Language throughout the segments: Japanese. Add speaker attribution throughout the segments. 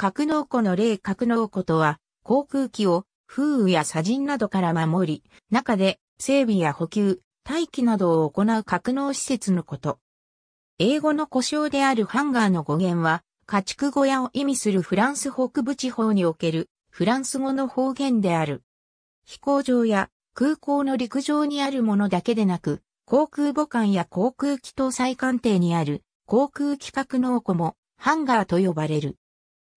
Speaker 1: 格納庫の例格納庫とは、航空機を風雨や砂塵などから守り、中で整備や補給、待機などを行う格納施設のこと。英語の故障であるハンガーの語源は、家畜小屋を意味するフランス北部地方におけるフランス語の方言である。飛行場や空港の陸上にあるものだけでなく、航空母艦や航空機搭載艦艇にある航空機格納庫もハンガーと呼ばれる。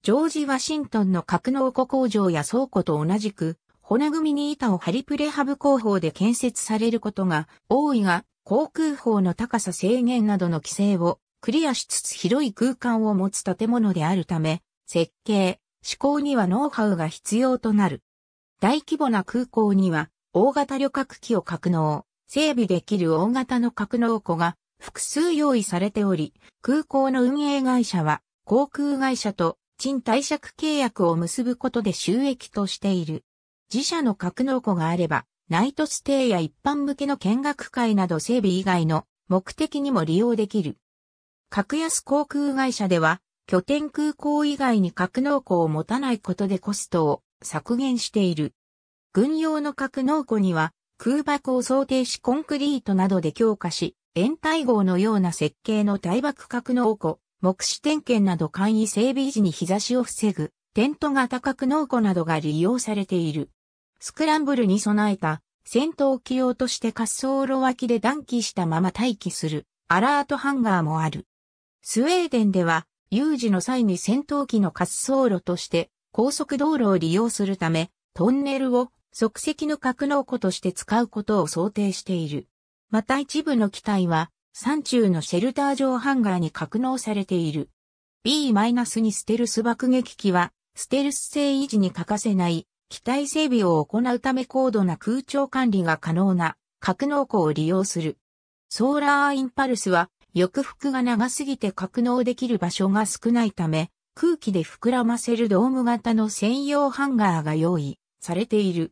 Speaker 1: ジョージ・ワシントンの格納庫工場や倉庫と同じく、骨組みに板を張りプレハブ工法で建設されることが多いが、航空法の高さ制限などの規制をクリアしつつ広い空間を持つ建物であるため、設計、施工にはノウハウが必要となる。大規模な空港には、大型旅客機を格納、整備できる大型の格納庫が複数用意されており、空港の運営会社は航空会社と賃貸借契約を結ぶことで収益としている。自社の格納庫があれば、ナイトステイや一般向けの見学会など整備以外の目的にも利用できる。格安航空会社では、拠点空港以外に格納庫を持たないことでコストを削減している。軍用の格納庫には、空爆を想定しコンクリートなどで強化し、延滞号のような設計の大爆格納庫目視点検など簡易整備時に日差しを防ぐ、テント型格納庫などが利用されている。スクランブルに備えた戦闘機用として滑走路脇で暖気したまま待機するアラートハンガーもある。スウェーデンでは有事の際に戦闘機の滑走路として高速道路を利用するためトンネルを即席の格納庫として使うことを想定している。また一部の機体は山中のシェルター上ハンガーに格納されている。B-2 ステルス爆撃機は、ステルス性維持に欠かせない機体整備を行うため高度な空調管理が可能な格納庫を利用する。ソーラーインパルスは、翼服が長すぎて格納できる場所が少ないため、空気で膨らませるドーム型の専用ハンガーが用意されている。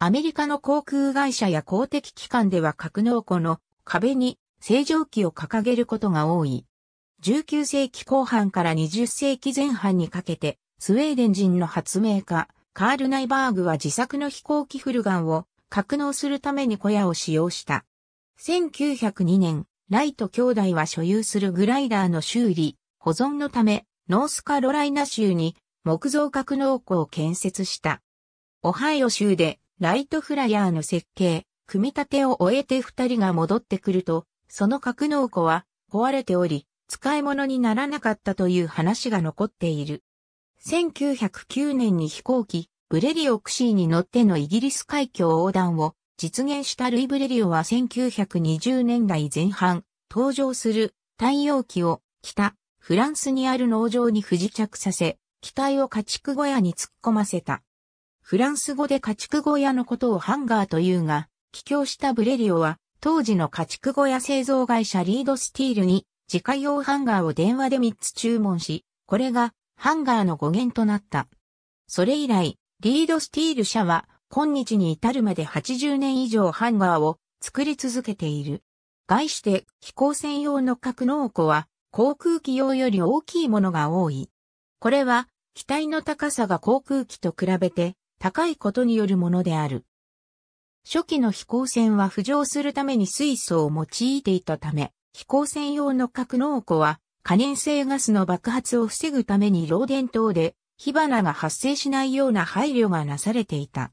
Speaker 1: アメリカの航空会社や公的機関では格納庫の壁に正常期を掲げることが多い。19世紀後半から20世紀前半にかけて、スウェーデン人の発明家、カール・ナイバーグは自作の飛行機フルガンを格納するために小屋を使用した。1902年、ライト兄弟は所有するグライダーの修理、保存のため、ノースカロライナ州に木造格納庫を建設した。オハイオ州でライトフライヤーの設計、組み立てを終えて二人が戻ってくると、その格納庫は壊れており、使い物にならなかったという話が残っている。1909年に飛行機、ブレリオ・クシーに乗ってのイギリス海峡横断を実現したルイ・ブレリオは1920年代前半、登場する太陽機を北、フランスにある農場に不時着させ、機体を家畜小屋に突っ込ませた。フランス語で家畜小屋のことをハンガーというが、帰郷したブレリオは当時の家畜小屋製造会社リードスティールに自家用ハンガーを電話で3つ注文し、これがハンガーの語源となった。それ以来、リードスティール社は今日に至るまで80年以上ハンガーを作り続けている。概して飛行船用の格納庫は航空機用より大きいものが多い。これは機体の高さが航空機と比べて高いことによるものである。初期の飛行船は浮上するために水素を用いていたため、飛行船用の格納庫は可燃性ガスの爆発を防ぐために漏電等で火花が発生しないような配慮がなされていた。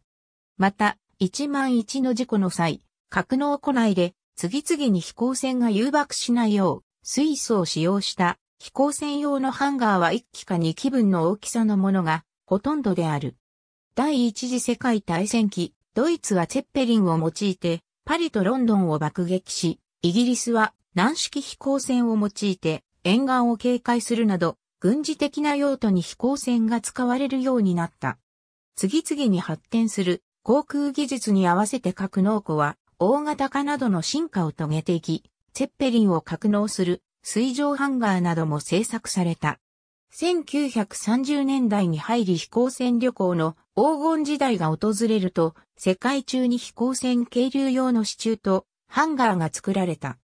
Speaker 1: また、1万1の事故の際、格納庫内で次々に飛行船が誘爆しないよう水素を使用した飛行船用のハンガーは1機か2機分の大きさのものがほとんどである。第一次世界大戦期、ドイツはチェッペリンを用いて、パリとロンドンを爆撃し、イギリスは軟式飛行船を用いて、沿岸を警戒するなど、軍事的な用途に飛行船が使われるようになった。次々に発展する航空技術に合わせて格納庫は、大型化などの進化を遂げていき、チェッペリンを格納する水上ハンガーなども製作された。1930年代に入り飛行船旅行の黄金時代が訪れると、世界中に飛行船係流用の支柱とハンガーが作られた。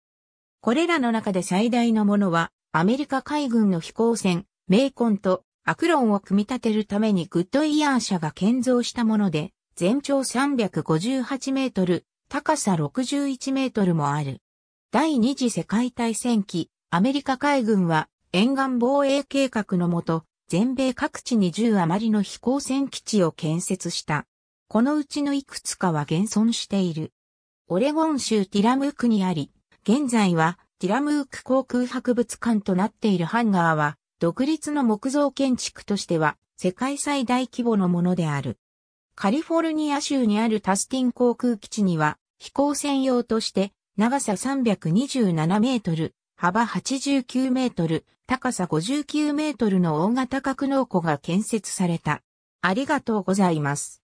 Speaker 1: これらの中で最大のものは、アメリカ海軍の飛行船、メイコンとアクロンを組み立てるためにグッドイヤー社が建造したもので、全長358メートル、高さ61メートルもある。第二次世界大戦期、アメリカ海軍は沿岸防衛計画のもと、全米各地に10余りの飛行船基地を建設した。このうちのいくつかは現存している。オレゴン州ティラムークにあり、現在はティラムーク航空博物館となっているハンガーは、独立の木造建築としては世界最大規模のものである。カリフォルニア州にあるタスティン航空基地には、飛行船用として長さ327メートル、幅89メートル、高さ59メートルの大型格納庫が建設された。ありがとうございます。